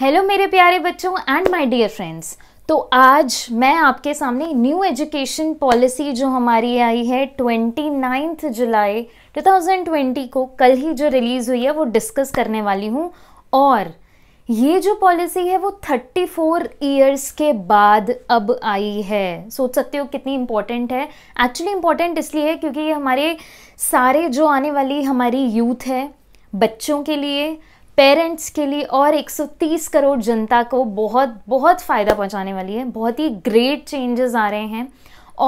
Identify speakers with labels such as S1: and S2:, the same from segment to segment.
S1: Hello मेरे प्यारे बच्चों एंड माय डियर फ्रेंड्स तो आज मैं आपके सामने न्यू एजुकेशन पॉलिसी जो हमारी आई है ट्वेंटी नाइन्थ जुलाई 2020 को कल ही जो रिलीज़ हुई है वो डिस्कस करने वाली हूँ और ये जो पॉलिसी है वो 34 फोर ईयर्स के बाद अब आई है सोच सकते हो कितनी इम्पॉर्टेंट है एक्चुअली इम्पॉर्टेंट इसलिए है क्योंकि ये हमारे सारे जो आने वाली हमारी यूथ है बच्चों के लिए पेरेंट्स के लिए और 130 करोड़ जनता को बहुत बहुत फ़ायदा पहुंचाने वाली है बहुत ही ग्रेट चेंजेस आ रहे हैं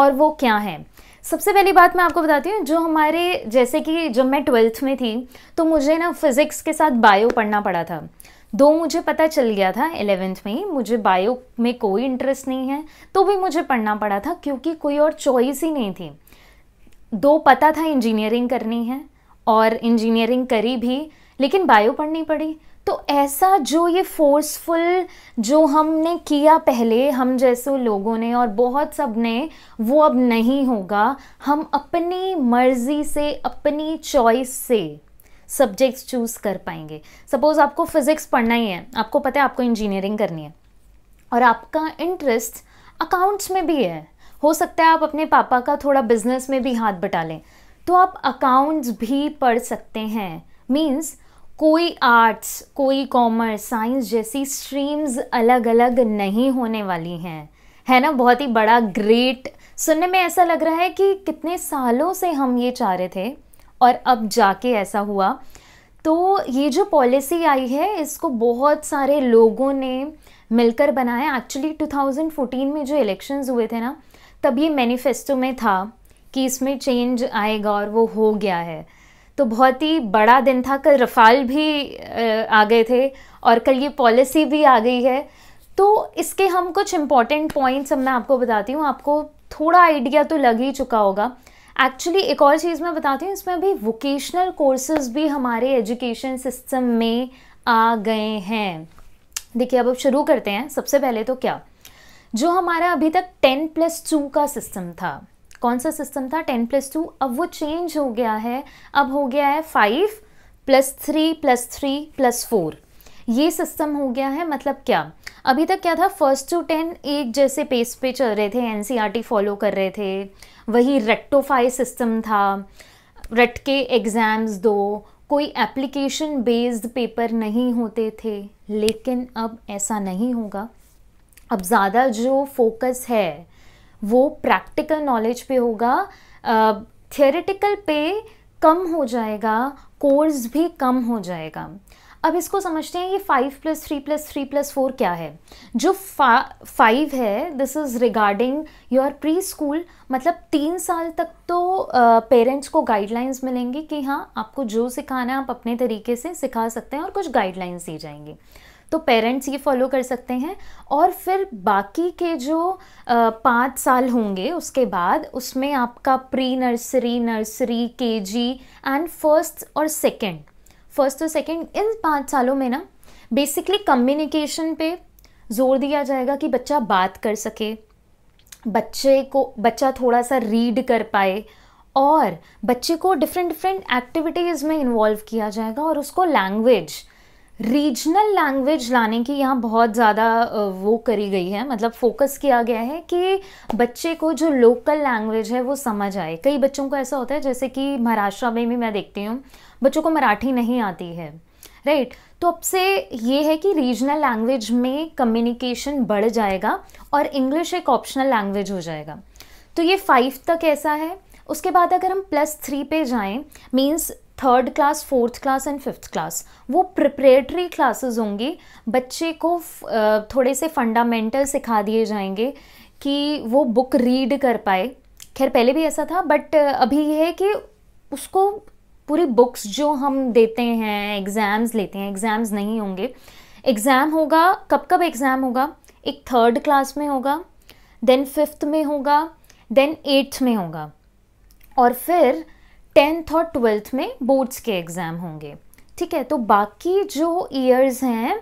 S1: और वो क्या हैं सबसे पहली बात मैं आपको बताती हूँ जो हमारे जैसे कि जब मैं ट्वेल्थ में थी तो मुझे ना फिज़िक्स के साथ बायो पढ़ना पड़ा था दो मुझे पता चल गया था एलेवेंथ में ही मुझे बायो में कोई इंटरेस्ट नहीं है तो भी मुझे पढ़ना पड़ा था क्योंकि कोई और चॉइस ही नहीं थी दो पता था इंजीनियरिंग करनी है और इंजीनियरिंग करी भी लेकिन बायो पढ़नी पड़ी तो ऐसा जो ये फोर्सफुल जो हमने किया पहले हम जैसे लोगों ने और बहुत सब ने वो अब नहीं होगा हम अपनी मर्ज़ी से अपनी चॉइस से सब्जेक्ट्स चूज़ कर पाएंगे सपोज़ आपको फिज़िक्स पढ़ना ही है आपको पता है आपको इंजीनियरिंग करनी है और आपका इंटरेस्ट अकाउंट्स में भी है हो सकता है आप अपने पापा का थोड़ा बिजनेस में भी हाथ बटा लें तो आप अकाउंट्स भी पढ़ सकते हैं मीन्स कोई आर्ट्स कोई कॉमर्स साइंस जैसी स्ट्रीम्स अलग अलग नहीं होने वाली हैं है ना बहुत ही बड़ा ग्रेट सुनने में ऐसा लग रहा है कि कितने सालों से हम ये चाह रहे थे और अब जाके ऐसा हुआ तो ये जो पॉलिसी आई है इसको बहुत सारे लोगों ने मिलकर बनाया एक्चुअली 2014 में जो इलेक्शंस हुए थे ना तब ये मैनिफेस्टो में था कि इसमें चेंज आएगा और वो हो गया है तो बहुत ही बड़ा दिन था कल रफ़ाल भी आ गए थे और कल ये पॉलिसी भी आ गई है तो इसके हम कुछ इम्पॉर्टेंट पॉइंट्स अब मैं आपको बताती हूँ आपको थोड़ा आइडिया तो लग ही चुका होगा एक्चुअली एक और चीज़ मैं बताती हूँ इसमें अभी वोकेशनल कोर्सेज भी हमारे एजुकेशन सिस्टम में आ गए हैं देखिए अब अब शुरू करते हैं सबसे पहले तो क्या जो हमारा अभी तक टेन प्लस टू का सिस्टम था कौन सा सिस्टम था टेन प्लस टू अब वो चेंज हो गया है अब हो गया है five plus three plus three plus four ये सिस्टम हो गया है मतलब क्या अभी तक क्या था फर्स्ट टू टेन एक जैसे पेस पे चल रहे थे एन फॉलो e कर रहे थे वही रेक्टोफाई सिस्टम था रट के एग्ज़ाम्स दो कोई एप्लीकेशन बेस्ड पेपर नहीं होते थे लेकिन अब ऐसा नहीं होगा अब ज़्यादा जो फोकस है वो प्रैक्टिकल नॉलेज पे होगा थियोरेटिकल पे कम हो जाएगा कोर्स भी कम हो जाएगा अब इसको समझते हैं ये five plus three plus three plus four क्या है जो फाइव है this is regarding your pre school मतलब तीन साल तक तो पेरेंट्स uh, को गाइडलाइंस मिलेंगी कि हाँ आपको जो सिखाना है आप अपने तरीके से सिखा सकते हैं और कुछ गाइडलाइंस दी जाएंगी तो पेरेंट्स ये फॉलो कर सकते हैं और फिर बाकी के जो पाँच साल होंगे उसके बाद उसमें आपका pre nursery nursery K G and first और सेकेंड फर्स्ट और सेकेंड इन पाँच सालों में ना बेसिकली कम्युनिकेशन पे जोर दिया जाएगा कि बच्चा बात कर सके बच्चे को बच्चा थोड़ा सा रीड कर पाए और बच्चे को डिफरेंट डिफरेंट एक्टिविटीज़ में इन्वॉल्व किया जाएगा और उसको लैंग्वेज रीजनल लैंग्वेज लाने की यहाँ बहुत ज़्यादा वो करी गई है मतलब फोकस किया गया है कि बच्चे को जो लोकल लैंग्वेज है वो समझ आए कई बच्चों को ऐसा होता है जैसे कि महाराष्ट्र में भी मैं देखती हूँ बच्चों को मराठी नहीं आती है राइट right? तो अब से ये है कि रीजनल लैंग्वेज में कम्युनिकेशन बढ़ जाएगा और इंग्लिश एक ऑप्शनल लैंग्वेज हो जाएगा तो ये फाइव तक ऐसा है उसके बाद अगर हम प्लस थ्री पे जाएं means third class fourth class and fifth class वो प्रिपरेटरी क्लासेस होंगी बच्चे को थोड़े से फंडामेंटल सिखा दिए जाएंगे कि वो बुक रीड कर पाए खैर पहले भी ऐसा था बट अभी ये है कि उसको पूरी बुक्स जो हम देते हैं एग्ज़ाम्स लेते हैं एग्ज़ाम्स नहीं होंगे एग्ज़ाम होगा कब कब एग्ज़ाम होगा एक थर्ड क्लास में होगा देन फिफ्थ में होगा देन एट्थ में होगा और फिर टेंथ और ट्वेल्थ में बोर्ड्स के एग्ज़ाम होंगे ठीक है तो बाकी जो ईयर्स हैं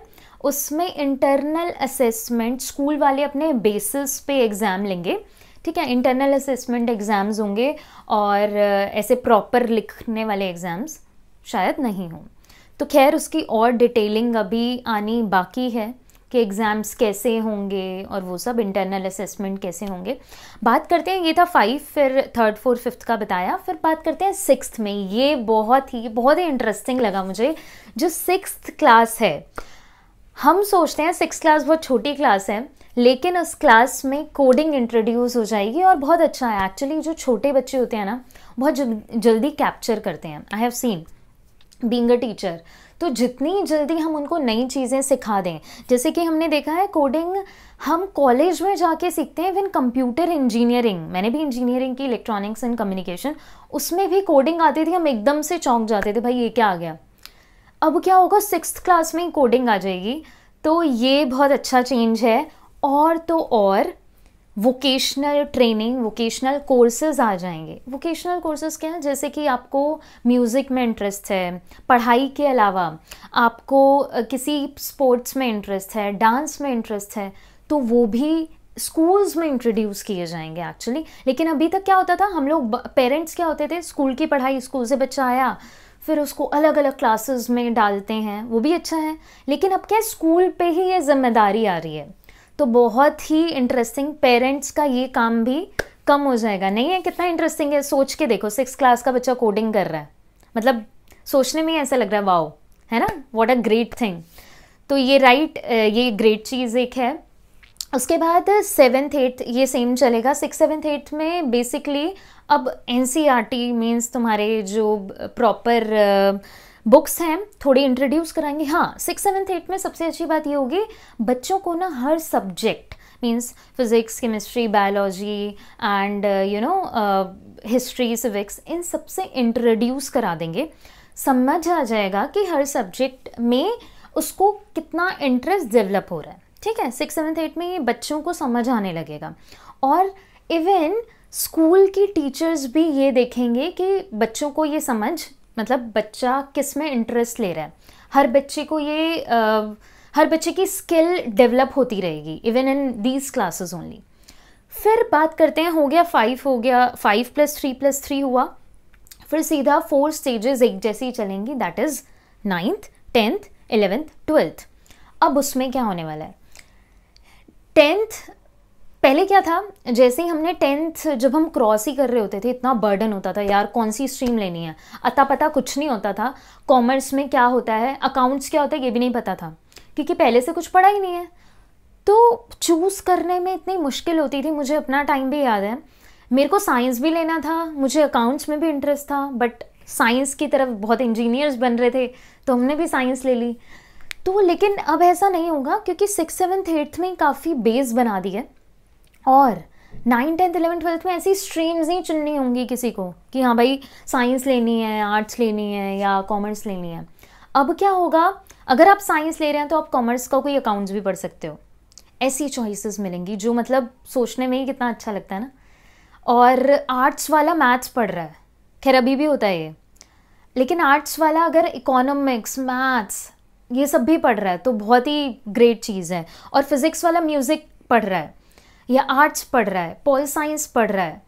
S1: उसमें इंटरनल असेसमेंट स्कूल वाले अपने बेसिस पे एग्ज़ाम लेंगे ठीक है इंटरनल असेसमेंट एग्ज़ाम्स होंगे और uh, ऐसे प्रॉपर लिखने वाले एग्ज़ाम्स शायद नहीं हों तो खैर उसकी और डिटेलिंग अभी आनी बाकी है कि एग्ज़ाम्स कैसे होंगे और वो सब इंटरनल असेसमेंट कैसे होंगे बात करते हैं ये था फाइव फिर थर्ड फोर्थ फिफ्थ का बताया फिर बात करते हैं सिक्स में ये बहुत ही बहुत ही इंटरेस्टिंग लगा मुझे जो सिक्स क्लास है हम सोचते हैं सिक्स क्लास बहुत छोटी क्लास है लेकिन उस क्लास में कोडिंग इंट्रोड्यूस हो जाएगी और बहुत अच्छा है एक्चुअली जो छोटे बच्चे होते हैं ना बहुत जल्दी कैप्चर करते हैं I have seen being a teacher तो जितनी जल्दी हम उनको नई चीज़ें सिखा दें जैसे कि हमने देखा है कोडिंग हम कॉलेज में जाके सीखते हैं विन कंप्यूटर इंजीनियरिंग मैंने भी इंजीनियरिंग की इलेक्ट्रॉनिक्स एंड कम्युनिकेशन उसमें भी कोडिंग आती थी हम एकदम से चौंक जाते थे भाई ये क्या आ गया अब क्या होगा सिक्स क्लास में कोडिंग आ जाएगी तो ये बहुत अच्छा चेंज है और तो और वोकेशनल ट्रेनिंग वोकेशनल कोर्सेज आ जाएंगे वोकेशनल कोर्सेज क्या हैं जैसे कि आपको म्यूज़िक में इंटरेस्ट है पढ़ाई के अलावा आपको किसी स्पोर्ट्स में इंटरेस्ट है डांस में इंटरेस्ट है तो वो भी स्कूल्स में इंट्रोड्यूस किए जाएंगे एक्चुअली लेकिन अभी तक क्या होता था हम लोग पेरेंट्स क्या होते थे स्कूल की पढ़ाई स्कूल से बच्चा आया फिर उसको अलग अलग क्लासेस में डालते हैं वो भी अच्छा है लेकिन अब क्या स्कूल पे ही ये जिम्मेदारी आ रही है तो बहुत ही इंटरेस्टिंग पेरेंट्स का ये काम भी कम हो जाएगा नहीं है कितना इंटरेस्टिंग है सोच के देखो सिक्स क्लास का बच्चा कोडिंग कर रहा है मतलब सोचने में ही ऐसा लग रहा है वाओ है ना वॉट अ ग्रेट थिंग तो ये राइट ये ग्रेट चीज़ एक है उसके बाद सेवेंथ एट्थ ये सेम चलेगा सिक्स सेवेंथ एट्थ में बेसिकली अब N C R T means तुम्हारे जो प्रॉपर uh, बुक्स हैं थोड़ी इंट्रोड्यूस कराएंगे हाँ सिक्स सेवन्थ एट में सबसे अच्छी बात ये होगी बच्चों को ना हर subject means physics chemistry biology and you know history civics इन सबसे इंट्रोड्यूस करा देंगे समझ आ जाएगा कि हर सब्जेक्ट में उसको कितना इंटरेस्ट डेवलप हो रहा है ठीक है सिक्स सेवन्थ एट में ये बच्चों को समझ आने लगेगा और इवन स्कूल की टीचर्स भी ये देखेंगे कि बच्चों को ये समझ मतलब बच्चा किस में इंटरेस्ट ले रहा है हर बच्चे को ये आ, हर बच्चे की स्किल डेवलप होती रहेगी even in these classes only फिर बात करते हैं हो गया फाइव हो गया five plus three plus three हुआ फिर सीधा फोर स्टेजेस एक जैसी चलेंगी that is ninth tenth eleventh twelfth अब उसमें क्या होने वाला है टेंथ पहले क्या था जैसे ही हमने टेंथ जब हम क्रॉस ही कर रहे होते थे इतना बर्डन होता था यार कौन सी स्ट्रीम लेनी है अता पता कुछ नहीं होता था कॉमर्स में क्या होता है अकाउंट्स क्या होता है ये भी नहीं पता था क्योंकि पहले से कुछ पढ़ा ही नहीं है तो चूज़ करने में इतनी मुश्किल होती थी मुझे अपना टाइम भी याद है मेरे को साइंस भी लेना था मुझे अकाउंट्स में भी इंटरेस्ट था बट साइंस की तरफ बहुत इंजीनियर्स बन रहे थे तो हमने भी साइंस ले ली तो लेकिन अब ऐसा नहीं होगा क्योंकि सिक्स सेवन्थ एट्थ में काफ़ी बेस बना दी है और नाइन्थ टेंथ इलेवन ट्वेल्थ में ऐसी स्ट्रीम्स नहीं चुननी होंगी किसी को कि हाँ भाई साइंस लेनी है आर्ट्स लेनी है या कॉमर्स लेनी है अब क्या होगा अगर आप साइंस ले रहे हैं तो आप कॉमर्स का कोई अकाउंट्स भी पढ़ सकते हो ऐसी चॉइसेस मिलेंगी जो मतलब सोचने में ही कितना अच्छा लगता है ना और आर्ट्स वाला मैथ्स पढ़ रहा है खैर अभी भी होता है ये लेकिन आर्ट्स वाला अगर इकोनॉमिक्स मैथ्स ये सब भी पढ़ रहा है तो बहुत ही ग्रेट चीज़ है और फिज़िक्स वाला म्यूज़िक पढ़ रहा है या आर्ट्स पढ़ रहा है पॉल साइंस पढ़ रहा है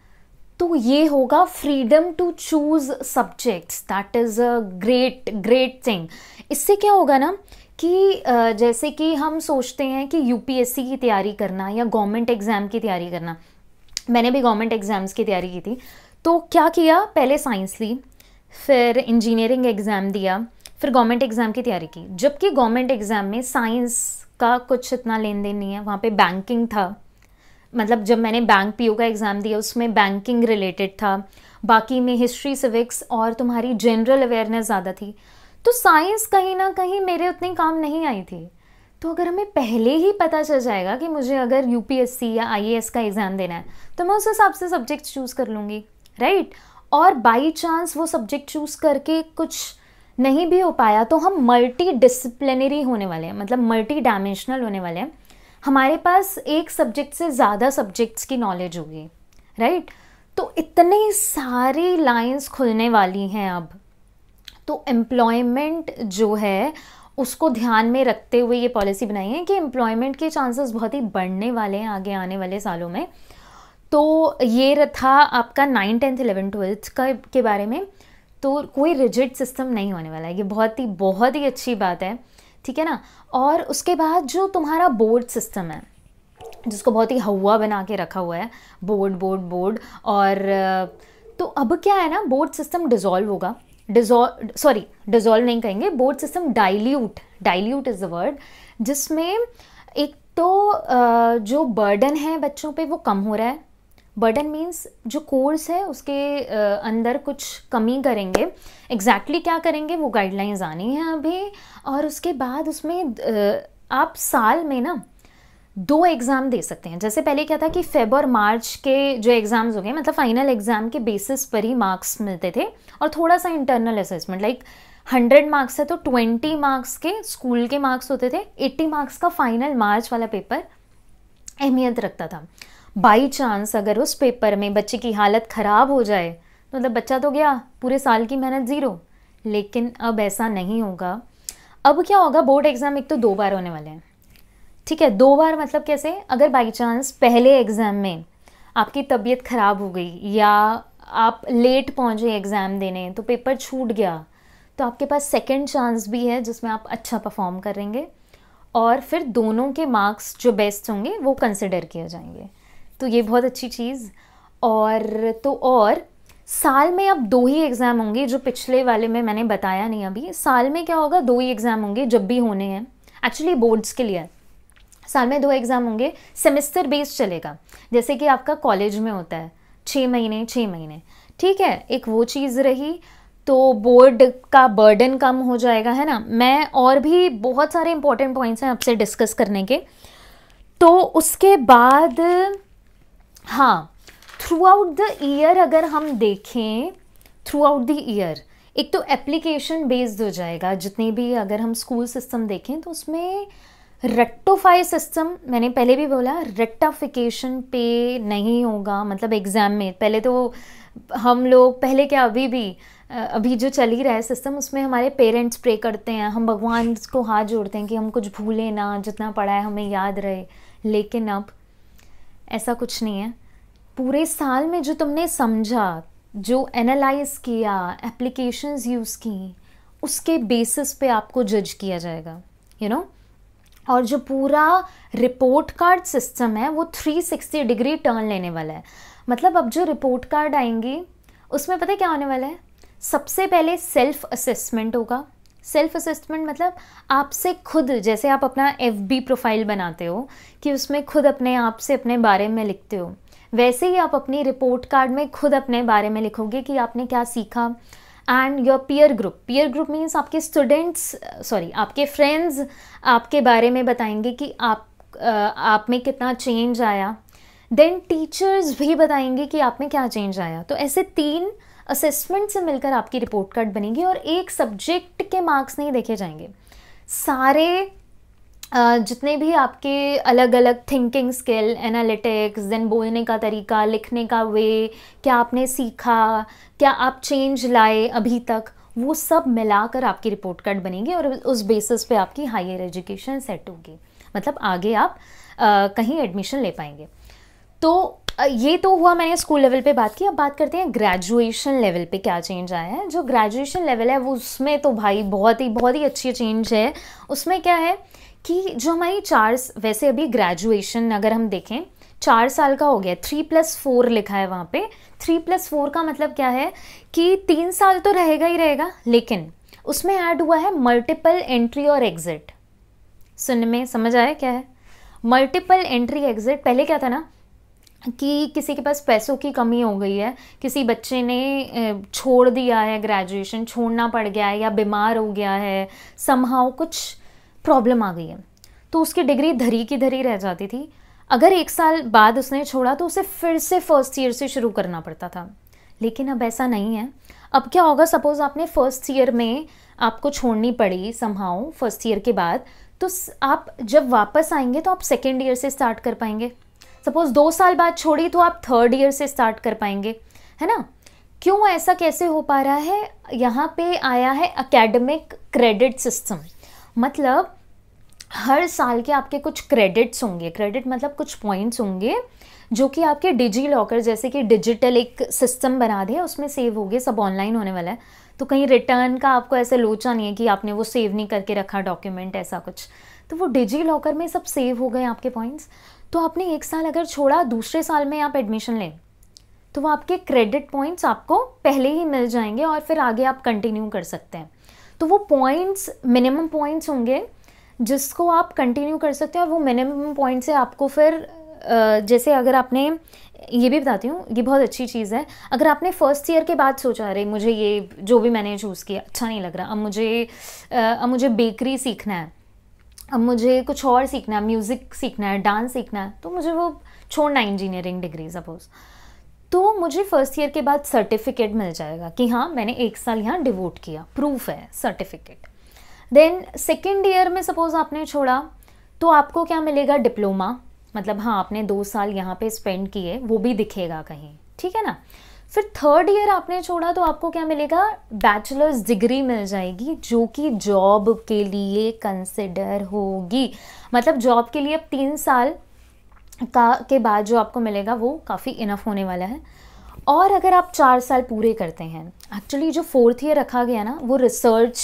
S1: तो ये होगा freedom to choose subjects that is a great great thing इससे क्या होगा ना कि जैसे कि हम सोचते हैं कि यूपीएससी की तैयारी करना या गवर्नमेंट एग्ज़ाम की तैयारी करना मैंने भी गवर्नमेंट एग्ज़ाम्स की तैयारी की थी तो क्या किया पहले साइंस ली फिर इंजीनियरिंग एग्ज़ाम दिया फिर गवर्नमेंट एग्ज़ाम की तैयारी की जबकि गवर्नमेंट एग्ज़ाम में साइंस का कुछ इतना लेन देन नहीं है वहाँ पे बैंकिंग था मतलब जब मैंने बैंक पीओ का एग्ज़ाम दिया उसमें बैंकिंग रिलेटेड था बाकी में हिस्ट्री सिविक्स और तुम्हारी जनरल अवेयरनेस ज़्यादा थी तो साइंस कहीं ना कहीं मेरे उतने काम नहीं आई थी तो अगर हमें पहले ही पता चल जाएगा कि मुझे अगर यू या आई का एग्ज़ाम देना है तो मैं उस हिसाब से सब्जेक्ट चूज़ कर लूँगी राइट और बाई चांस वो सब्जेक्ट चूज़ करके कुछ नहीं भी हो पाया तो हम मल्टी डिसिप्लिनरी होने वाले हैं मतलब मल्टी डायमेंशनल होने वाले हैं हमारे पास एक सब्जेक्ट से ज़्यादा सब्जेक्ट्स की नॉलेज होगी राइट तो इतने सारे लाइंस खुलने वाली हैं अब तो एम्प्लॉयमेंट जो है उसको ध्यान में रखते हुए ये पॉलिसी बनाई है कि एम्प्लॉयमेंट के चांसेस बहुत ही बढ़ने वाले हैं आगे आने वाले सालों में तो ये था आपका नाइन टेंथ इलेवन ट्वेल्थ का के बारे में तो कोई रिजिड सिस्टम नहीं होने वाला है ये बहुत ही बहुत ही अच्छी बात है ठीक है ना और उसके बाद जो तुम्हारा बोर्ड सिस्टम है जिसको बहुत ही हवा बना के रखा हुआ है बोर्ड बोर्ड बोर्ड और तो अब क्या है ना बोर्ड सिस्टम डिज़ोल्व होगा डिजोल्व सॉरी डिजोल्व नहीं कहेंगे board system dilute dilute is the word जिसमें एक तो जो बर्डन है बच्चों पे वो कम हो रहा है बर्डन मीन्स जो कोर्स है उसके अंदर कुछ कमी करेंगे एग्जैक्टली exactly क्या करेंगे वो गाइडलाइंस आनी है अभी और उसके बाद उसमें आप साल में ना दो एग्ज़ाम दे सकते हैं जैसे पहले क्या था कि फेब और मार्च के जो एग्ज़ाम्स हो गए मतलब फाइनल एग्ज़ाम के बेसिस पर ही मार्क्स मिलते थे और थोड़ा सा internal assessment like hundred marks है तो ट्वेंटी मार्क्स के स्कूल के मार्क्स होते थे एट्टी मार्क्स का फाइनल मार्च वाला पेपर अहमियत रखता था बाई चांस अगर उस पेपर में बच्चे की हालत ख़राब हो जाए तो मतलब बच्चा तो गया पूरे साल की मेहनत ज़ीरो लेकिन अब ऐसा नहीं होगा अब क्या होगा बोर्ड एग्ज़ाम एक तो दो बार होने वाले हैं ठीक है दो बार मतलब कैसे अगर बाई चांस पहले एग्ज़ाम में आपकी तबीयत ख़राब हो गई या आप लेट पहुँचे एग्ज़ाम देने तो पेपर छूट गया तो आपके पास सेकेंड चांस भी है जिसमें आप अच्छा परफॉर्म करेंगे और फिर दोनों के मार्क्स जो बेस्ट होंगे वो कंसिडर किए जाएंगे तो ये बहुत अच्छी चीज़ और तो और साल में अब दो ही एग्ज़ाम होंगे जो पिछले वाले में मैंने बताया नहीं अभी साल में क्या होगा दो ही एग्ज़ाम होंगे जब भी होने हैं एक्चुअली बोर्ड्स के लिए साल में दो एग्ज़ाम होंगे सेमेस्टर बेस्ड चलेगा जैसे कि आपका कॉलेज में होता है छः महीने छः महीने ठीक है एक वो चीज़ रही तो बोर्ड का बर्डन कम हो जाएगा है ना मैं और भी बहुत सारे इंपॉर्टेंट पॉइंट्स हैं आपसे डिस्कस करने के तो उसके बाद हाँ थ्रू आउट द ईयर अगर हम देखें थ्रू आउट द ईयर एक तो एप्लीकेशन बेस्ड हो जाएगा जितने भी अगर हम स्कूल सिस्टम देखें तो उसमें रेक्टोफाई सिस्टम मैंने पहले भी बोला रेक्टाफिकेशन पे नहीं होगा मतलब एग्ज़ाम में पहले तो हम लोग पहले क्या अभी भी अभी जो चल ही रहा है सिस्टम उसमें हमारे पेरेंट्स प्रे करते हैं हम भगवान को हाथ जोड़ते हैं कि हम कुछ भूलें ना जितना पढ़ा है हमें याद रहे लेकिन अब ऐसा कुछ नहीं है पूरे साल में जो तुमने समझा जो एनालाइज किया एप्लीकेशंस यूज़ की उसके बेसिस पे आपको जज किया जाएगा यू you नो know? और जो पूरा रिपोर्ट कार्ड सिस्टम है वो 360 डिग्री टर्न लेने वाला है मतलब अब जो रिपोर्ट कार्ड आएंगी उसमें पता है क्या होने वाला है सबसे पहले सेल्फ असेसमेंट होगा सेल्फ असेसमेंट मतलब आपसे खुद जैसे आप अपना एफ बी प्रोफाइल बनाते हो कि उसमें खुद अपने आप से अपने बारे में लिखते हो वैसे ही आप अपनी रिपोर्ट कार्ड में खुद अपने बारे में लिखोगे कि आपने क्या सीखा and your peer group peer group means आपके स्टूडेंट्स सॉरी आपके फ्रेंड्स आपके बारे में बताएंगे कि आप आप में कितना चेंज आया देन टीचर्स भी बताएंगे कि आप में क्या चेंज आया तो ऐसे तीन uh, असेसमेंट से मिलकर आपकी रिपोर्ट कार्ड बनेगी और एक सब्जेक्ट के मार्क्स नहीं देखे जाएंगे सारे जितने भी आपके अलग अलग थिंकिंग स्किल एनालिटिक्स देन बोलने का तरीका लिखने का वे क्या आपने सीखा क्या आप चेंज लाए अभी तक वो सब मिलाकर आपकी रिपोर्ट कार्ड बनेगी और उस बेसिस पे आपकी हायर एजुकेशन सेट होगी मतलब आगे आप आ, कहीं एडमिशन ले पाएंगे तो ये तो हुआ मैंने स्कूल लेवल पे बात की अब बात करते हैं ग्रेजुएशन लेवल पे क्या चेंज आया है जो ग्रेजुएशन लेवल है वो उसमें तो भाई बहुत ही बहुत ही अच्छी चेंज है उसमें क्या है कि जो हमारी चार वैसे अभी ग्रेजुएशन अगर हम देखें चार साल का हो गया थ्री प्लस फोर लिखा है वहाँ पे थ्री प्लस फोर का मतलब क्या है कि तीन साल तो रहेगा ही रहेगा लेकिन उसमें ऐड हुआ है मल्टीपल एंट्री और एग्ज़िट सुन में समझ आया क्या है मल्टीपल एंट्री एग्ज़िट पहले क्या था ना कि किसी के पास पैसों की कमी हो गई है किसी बच्चे ने छोड़ दिया है ग्रेजुएशन छोड़ना पड़ गया है या बीमार हो गया है समहाउ कुछ प्रॉब्लम आ गई है तो उसकी डिग्री धरी की धरी रह जाती थी अगर एक साल बाद उसने छोड़ा तो उसे फिर से फर्स्ट ईयर से शुरू करना पड़ता था लेकिन अब ऐसा नहीं है अब क्या होगा सपोज़ आपने फर्स्ट ईयर में आपको छोड़नी पड़ी समहाउ फर्स्ट ईयर के बाद तो आप जब वापस आएंगे तो आप सेकेंड ईयर से स्टार्ट कर पाएंगे सपोज दो साल बाद छोड़ी तो आप थर्ड ईयर से स्टार्ट कर पाएंगे है ना क्यों ऐसा कैसे हो पा रहा है यहाँ पे आया है अकेडमिक क्रेडिट सिस्टम मतलब हर साल के आपके कुछ क्रेडिट्स होंगे क्रेडिट मतलब कुछ पॉइंट्स होंगे जो कि आपके डिजी लॉकर जैसे कि डिजिटल एक सिस्टम बना दिया उसमें सेव हो गए सब ऑनलाइन होने वाला है तो कहीं रिटर्न का आपको ऐसे लोचा नहीं है कि आपने वो सेव नहीं करके रखा डॉक्यूमेंट ऐसा कुछ तो वो डिजी लॉकर में सब सेव हो गए आपके पॉइंट्स तो आपने एक साल अगर छोड़ा दूसरे साल में आप एडमिशन लें तो वो आपके क्रेडिट पॉइंट्स आपको पहले ही मिल जाएंगे और फिर आगे आप कंटिन्यू कर सकते हैं तो वो पॉइंट्स मिनिमम पॉइंट्स होंगे जिसको आप कंटिन्यू कर सकते हैं और वो मिनिमम पॉइंट से आपको फिर जैसे अगर आपने ये भी बताती हूँ ये बहुत अच्छी चीज़ है अगर आपने फर्स्ट ईयर के बाद सोचा अरे मुझे ये जो भी मैंने चूज़ किया अच्छा नहीं लग रहा अब मुझे अब मुझे बेकरी सीखना है अब मुझे कुछ और सीखना है म्यूज़िक सीखना है डांस सीखना है तो मुझे वो छोड़ना इंजीनियरिंग डिग्री सपोज़ तो मुझे फ़र्स्ट ईयर के बाद सर्टिफिकेट मिल जाएगा कि हाँ मैंने एक साल यहाँ डिवोट किया प्रूफ है सर्टिफिकेट देन सेकेंड ईयर में सपोज़ आपने छोड़ा तो आपको क्या मिलेगा डिप्लोमा मतलब हाँ आपने दो साल यहाँ पे स्पेंड किए वो भी दिखेगा कहीं ठीक है ना फिर थर्ड ईयर आपने छोड़ा तो आपको क्या मिलेगा बैचलर्स डिग्री मिल जाएगी जो कि जॉब के लिए कंसिडर होगी मतलब जॉब के लिए अब तीन साल का के बाद जो आपको मिलेगा वो काफ़ी इनफ होने वाला है और अगर आप चार साल पूरे करते हैं एक्चुअली जो फोर्थ ईयर रखा गया ना वो रिसर्च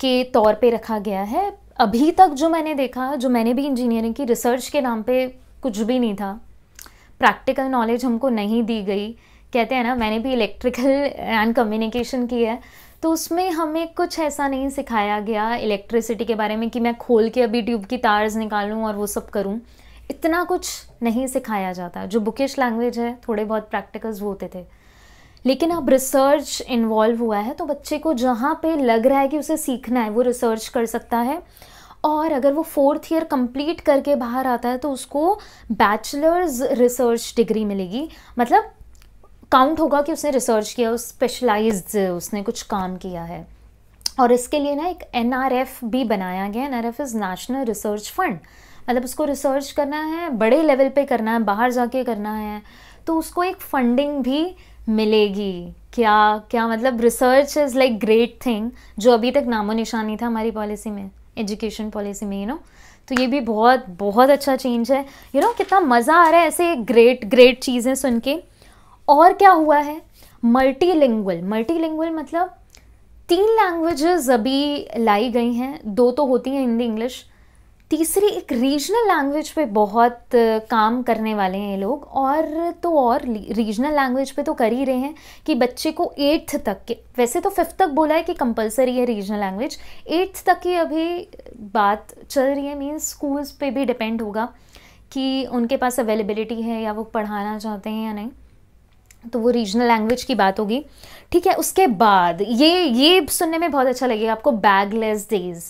S1: के तौर पे रखा गया है अभी तक जो मैंने देखा जो मैंने भी इंजीनियरिंग की रिसर्च के नाम पे कुछ भी नहीं था प्रैक्टिकल नॉलेज हमको नहीं दी गई कहते हैं ना मैंने भी इलेक्ट्रिकल एंड कम्युनिकेशन की है तो उसमें हमें कुछ ऐसा नहीं सिखाया गया इलेक्ट्रिसिटी के बारे में कि मैं खोल के अभी ट्यूब की तार्स निकालूँ और वो सब करूँ इतना कुछ नहीं सिखाया जाता जो बुकिश लैंग्वेज है थोड़े बहुत प्रैक्टिकल्स होते थे लेकिन अब रिसर्च इन्वॉल्व हुआ है तो बच्चे को जहाँ पे लग रहा है कि उसे सीखना है वो रिसर्च कर सकता है और अगर वो फोर्थ ईयर कंप्लीट करके बाहर आता है तो उसको बैचलर्स रिसर्च डिग्री मिलेगी मतलब काउंट होगा कि उसने रिसर्च किया उस स्पेशलाइज्ड उसने कुछ काम किया है और इसके लिए ना एक एन भी बनाया गया N R F is national research fund मतलब उसको रिसर्च करना है बड़े लेवल पे करना है बाहर जाके करना है तो उसको एक फंडिंग भी मिलेगी क्या क्या मतलब research is like great thing जो अभी तक नामो निशान नहीं था हमारी पॉलिसी में एजुकेशन पॉलिसी में यू नो तो ये भी बहुत बहुत अच्छा चेंज है यू you नो know, कितना मज़ा आ रहा है ऐसे ग्रेट ग्रेट चीज़ें सुन के और क्या हुआ है मल्टीलिंगुअल मल्टीलिंगुअल मतलब तीन लैंग्वेजेस अभी लाई गई हैं दो तो होती हैं हिंदी इंग्लिश तीसरी एक रीजनल लैंग्वेज पे बहुत काम करने वाले हैं ये लोग और तो और रीजनल लैंग्वेज पे तो कर ही रहे हैं कि बच्चे को एट्थ तक के वैसे तो फिफ्थ तक बोला है कि कंपलसरी है रीजनल लैंग्वेज एट्थ तक की अभी बात चल रही है मीन्स स्कूल्स पे भी डिपेंड होगा कि उनके पास अवेलेबिलिटी है या वो पढ़ाना चाहते हैं या नहीं तो वो रीजनल लैंग्वेज की बात होगी ठीक है उसके बाद ये ये सुनने में बहुत अच्छा लगेगा आपको बैगलेस डेज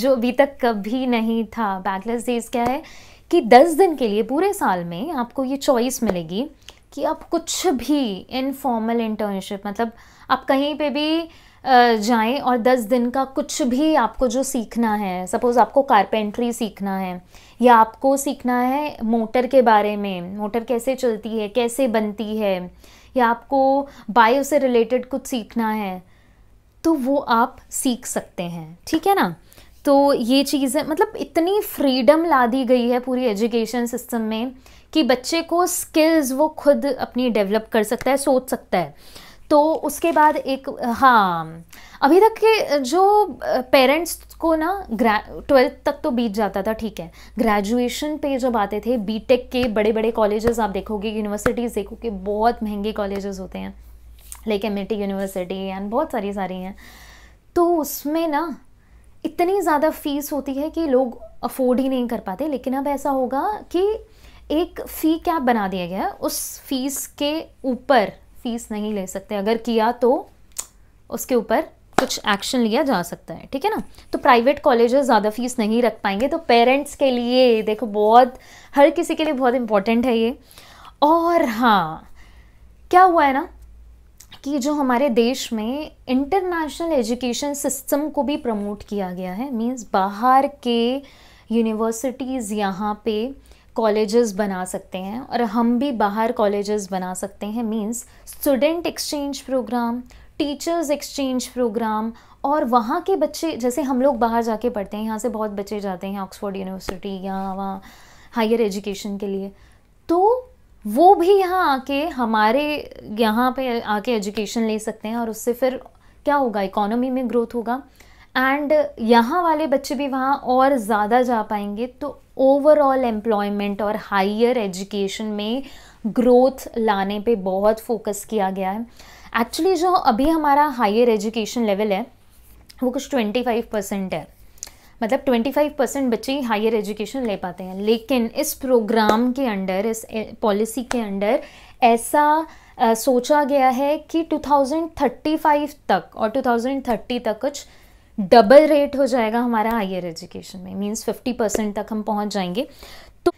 S1: जो अभी तक कभी नहीं था बैगलेस डेज क्या है कि दस दिन के लिए पूरे साल में आपको ये चॉइस मिलेगी कि आप कुछ भी इनफॉर्मल इंटर्नशिप मतलब आप कहीं पे भी जाएं और दस दिन का कुछ भी आपको जो सीखना है सपोज़ आपको कारपेंट्री सीखना है या आपको सीखना है मोटर के बारे में मोटर कैसे चलती है कैसे बनती है या आपको बायो से रिलेटेड कुछ सीखना है तो वो आप सीख सकते हैं ठीक है ना तो ये चीज़ें मतलब इतनी फ्रीडम ला दी गई है पूरी एजुकेशन सिस्टम में कि बच्चे को स्किल्स वो खुद अपनी डेवलप कर सकता है सोच सकता है तो उसके बाद एक हाँ अभी तक के जो पेरेंट्स को ना ग्रा ट्वेल्थ तक तो बीत जाता था ठीक है ग्रेजुएशन पे जब आते थे बीटेक के बड़े बड़े कॉलेजेस आप देखोगे यूनिवर्सिटीज़ देखोगे बहुत महंगे कॉलेजेस होते हैं लाइक एम यूनिवर्सिटी एंड बहुत सारी सारी हैं तो उसमें ना इतनी ज़्यादा फीस होती है कि लोग अफोर्ड ही नहीं कर पाते लेकिन अब ऐसा होगा कि एक फ़ी कैप बना दिया गया है उस फीस के ऊपर फीस नहीं ले सकते अगर किया तो उसके ऊपर कुछ एक्शन लिया जा सकता है ठीक है ना तो प्राइवेट कॉलेजेस ज़्यादा फीस नहीं रख पाएंगे तो पेरेंट्स के लिए देखो बहुत हर किसी के लिए बहुत इंपॉर्टेंट है ये और हाँ क्या हुआ है ना कि जो हमारे देश में इंटरनेशनल एजुकेशन सिस्टम को भी प्रमोट किया गया है मीन्स बाहर के यूनिवर्सिटीज़ यहाँ पे कॉलेजेस बना सकते हैं और हम भी बाहर कॉलेजेस बना सकते हैं means student exchange program teachers exchange program और वहाँ के बच्चे जैसे हम लोग बाहर जाके पढ़ते हैं यहाँ से बहुत बच्चे जाते हैं ऑक्सफोर्ड यूनिवर्सिटी या वहाँ हायर एजुकेशन के लिए तो वो भी यहाँ आके हमारे यहाँ पे आके एजुकेशन ले सकते हैं और उससे फिर क्या होगा इकोनॉमी में ग्रोथ होगा एंड यहाँ वाले बच्चे भी वहाँ और ज़्यादा जा पाएंगे तो ओवरऑल एम्प्लॉयमेंट और हायर एजुकेशन में ग्रोथ लाने पे बहुत फोकस किया गया है एक्चुअली जो अभी हमारा हायर एजुकेशन लेवल है वो कुछ ट्वेंटी फाइव परसेंट है मतलब 25 परसेंट बच्चे ही हायर एजुकेशन ले पाते हैं लेकिन इस प्रोग्राम के अंडर इस पॉलिसी के अंडर ऐसा आ, सोचा गया है कि 2035 तक और 2030 तक कुछ डबल रेट हो जाएगा हमारा हायर एजुकेशन में मीन्स फिफ्टी परसेंट तक हम पहुंच जाएंगे तो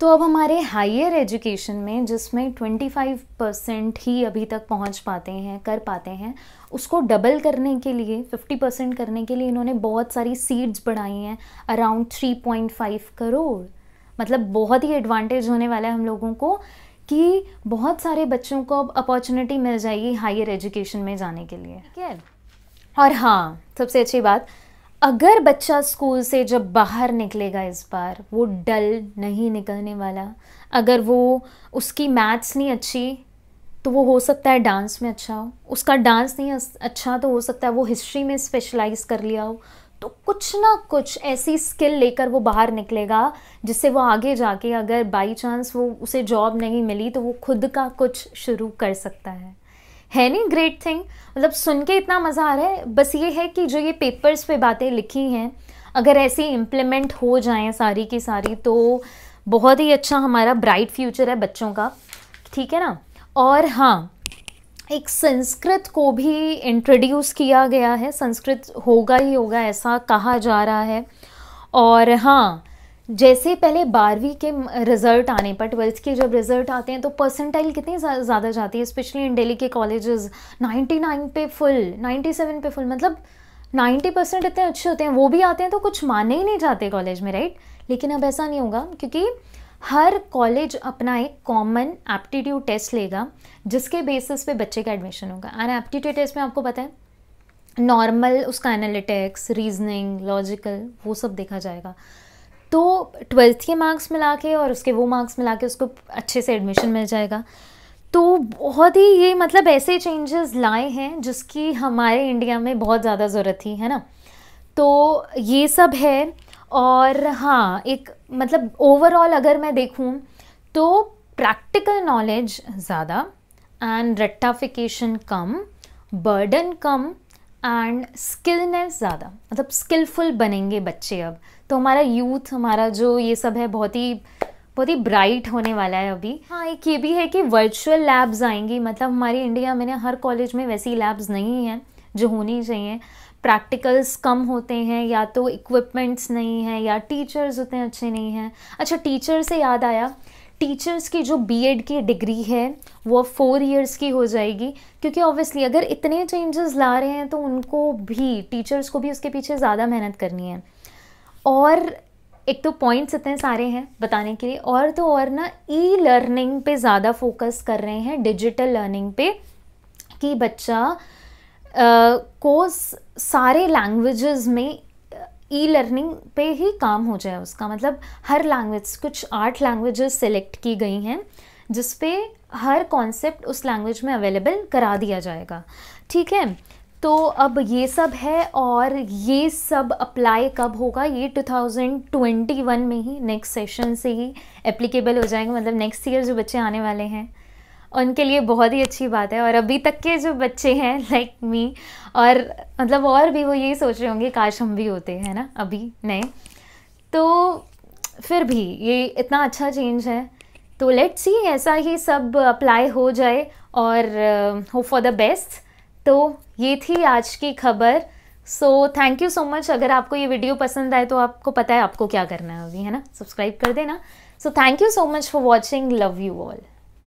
S1: तो अब हमारे हायर एजुकेशन में जिसमें ट्वेंटी फाइव परसेंट ही अभी तक पहुंच पाते हैं कर पाते हैं उसको डबल करने के लिए फिफ्टी परसेंट करने के लिए इन्होंने बहुत सारी सीट्स बढ़ाई हैं around three point five crore मतलब बहुत ही एडवांटेज होने वाला है हम लोगों को कि बहुत सारे बच्चों को अब अपॉर्चुनिटी मिल जाएगी हायर एजुकेशन में जाने के लिए ठीक है और हाँ सबसे अच्छी बात अगर बच्चा स्कूल से जब बाहर निकलेगा इस बार वो डल नहीं निकलने वाला अगर वो उसकी मैथ्स नहीं अच्छी तो वो हो सकता है डांस में अच्छा हो उसका डांस नहीं अच्छा तो हो सकता है वो हिस्ट्री में स्पेशलाइज कर लिया हो तो कुछ ना कुछ ऐसी स्किल लेकर वो बाहर निकलेगा जिससे वो आगे जाके अगर बाई चांस वो उसे जॉब नहीं मिली तो वो खुद का कुछ शुरू कर सकता है है नहीं ग्रेट थिंग मतलब सुन के इतना मज़ा आ रहा है बस ये है कि जो ये पेपर्स पे बातें लिखी हैं अगर ऐसे इम्प्लीमेंट हो जाएँ सारी की सारी तो बहुत ही अच्छा हमारा ब्राइट फ्यूचर है बच्चों का ठीक है ना और हाँ एक संस्कृत को भी इंट्रोड्यूस किया गया है संस्कृत होगा ही होगा ऐसा कहा जा रहा है और हाँ जैसे पहले बारहवीं के रिज़ल्ट आने पर ट्वेल्थ के जब रिज़ल्ट आते हैं तो परसेंटाइल कितनी ज़्यादा जाती है स्पेशली इन डेली के कॉलेजेस 99 पे फुल 97 पे फुल मतलब 90 परसेंट इतने अच्छे होते हैं वो भी आते हैं तो कुछ माने ही नहीं जाते कॉलेज में राइट लेकिन अब ऐसा नहीं होगा क्योंकि हर कॉलेज अपना एक कॉमन एप्टीट्यूड टेस्ट लेगा जिसके बेसिस पे बच्चे का एडमिशन होगा एंड एप्टीट्यूड टेस्ट में आपको पता है नॉर्मल उसका एनालिटिक्स रीजनिंग लॉजिकल वो सब देखा जाएगा तो ट्वेल्थ के मार्क्स मिला के और उसके वो मार्क्स मिला के उसको अच्छे से एडमिशन मिल जाएगा तो बहुत ही ये मतलब ऐसे चेंजेस लाए हैं जिसकी हमारे इंडिया में बहुत ज़्यादा ज़रूरत थी है ना तो ये सब है और हाँ एक मतलब ओवरऑल अगर मैं देखूँ तो प्रैक्टिकल नॉलेज ज़्यादा एंड रेट्टाफिकेशन कम बर्डन कम एंड स्किलनेस ज़्यादा मतलब स्किलफुल बनेंगे बच्चे अब तो हमारा यूथ हमारा जो ये सब है बहुत ही बहुत ही ब्राइट होने वाला है अभी हाँ एक ये भी है कि वर्चुअल लैब्स आएंगी मतलब हमारे इंडिया में ना हर कॉलेज में वैसी लैब्स नहीं हैं जो होनी चाहिए प्रैक्टिकल्स कम होते हैं या तो इक्विपमेंट्स नहीं हैं या टीचर्स उतने अच्छे नहीं हैं अच्छा टीचर से याद आया टीचर्स की जो बीएड की डिग्री है वो फोर इयर्स की हो जाएगी क्योंकि ऑब्वियसली अगर इतने चेंजेस ला रहे हैं तो उनको भी टीचर्स को भी उसके पीछे ज़्यादा मेहनत करनी है और एक तो पॉइंट्स इतने सारे हैं बताने के लिए और तो और ना ई लर्निंग पे ज़्यादा फोकस कर रहे हैं डिजिटल लर्निंग पे कि बच्चा आ, को सारे लैंग्वेजेस में ई लर्निंग पे ही काम हो जाए उसका मतलब हर लैंग्वेज कुछ आठ लैंग्वेजेस सिलेक्ट की गई हैं जिसपे हर कॉन्सेप्ट उस लैंग्वेज में अवेलेबल करा दिया जाएगा ठीक है तो अब ये सब है और ये सब अप्लाई कब होगा ये 2021 में ही नेक्स्ट सेशन से ही एप्लीकेबल हो जाएगा मतलब नेक्स्ट ईयर जो बच्चे आने वाले हैं उनके लिए बहुत ही अच्छी बात है और अभी तक के जो बच्चे हैं लाइक like मी और मतलब और भी वो यही सोच रहे होंगे काश हम भी होते हैं ना अभी नए तो फिर भी ये इतना अच्छा चेंज है तो लेट्स सी ऐसा ही सब अप्लाई हो जाए और होप फॉर द बेस्ट तो ये थी आज की खबर so thank you so much अगर आपको ये वीडियो पसंद आए तो आपको पता है आपको क्या करना है अभी है ना सब्सक्राइब कर देना so thank you so much for watching love you all